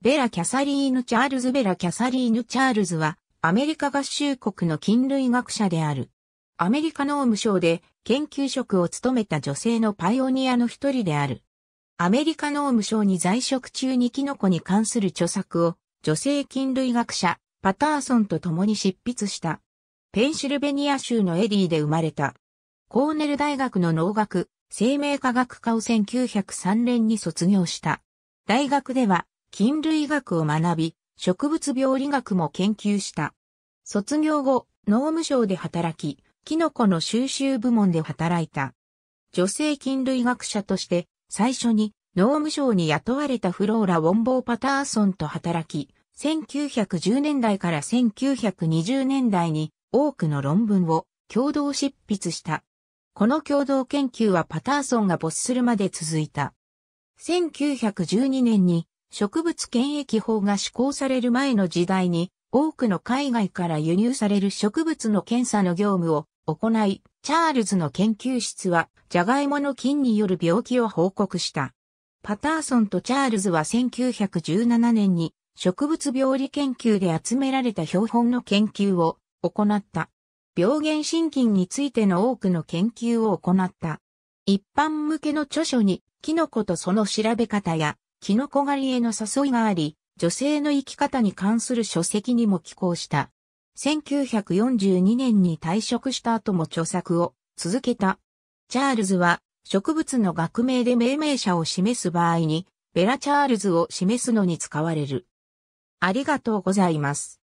ベラ・キャサリーヌ・チャールズ・ベラ・キャサリーヌ・チャールズは、アメリカ合衆国の菌類学者である。アメリカ農務省で研究職を務めた女性のパイオニアの一人である。アメリカ農務省に在職中にキノコに関する著作を女性菌類学者パターソンと共に執筆した。ペンシルベニア州のエディで生まれた。コーネル大学の農学、生命科学科を1903年に卒業した。大学では菌類学を学び、植物病理学も研究した。卒業後、農務省で働き、キノコの収集部門で働いた。女性菌類学者として、最初に農務省に雇われたフローラ・ウォンボー・パターソンと働き、1910年代から1920年代に多くの論文を共同執筆した。この共同研究はパターソンが没するまで続いた。1912年に植物検疫法が施行される前の時代に、多くの海外から輸入される植物の検査の業務を行い、チャールズの研究室は、ジャガイモの菌による病気を報告した。パターソンとチャールズは1917年に、植物病理研究で集められた標本の研究を行った。病原真菌についての多くの研究を行った。一般向けの著書に、キノコとその調べ方や、キノコ狩りへの誘いがあり、女性の生き方に関する書籍にも寄稿した。1942年に退職した後も著作を続けた。チャールズは植物の学名で命名者を示す場合に、ベラチャールズを示すのに使われる。ありがとうございます。